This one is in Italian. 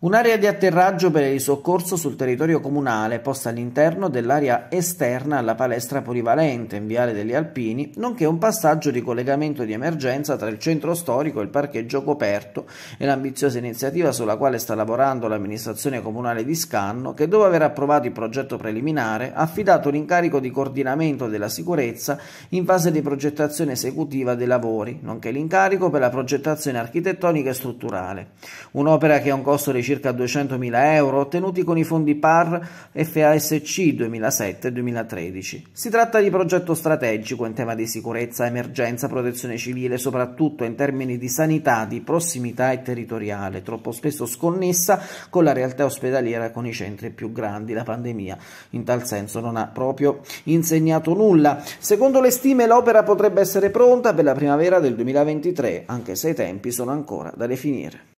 Un'area di atterraggio per il soccorso sul territorio comunale, posta all'interno dell'area esterna alla palestra polivalente in Viale degli Alpini, nonché un passaggio di collegamento di emergenza tra il centro storico e il parcheggio coperto è l'ambiziosa iniziativa sulla quale sta lavorando l'amministrazione comunale di Scanno, che dopo aver approvato il progetto preliminare ha affidato l'incarico di coordinamento della sicurezza in fase di progettazione esecutiva dei lavori, nonché l'incarico per la progettazione architettonica e strutturale. Un'opera che ha un costo di circa 200.000 euro ottenuti con i fondi PAR FASC 2007-2013. Si tratta di progetto strategico in tema di sicurezza, emergenza, protezione civile, soprattutto in termini di sanità, di prossimità e territoriale, troppo spesso sconnessa con la realtà ospedaliera con i centri più grandi. La pandemia in tal senso non ha proprio insegnato nulla. Secondo le stime l'opera potrebbe essere pronta per la primavera del 2023, anche se i tempi sono ancora da definire.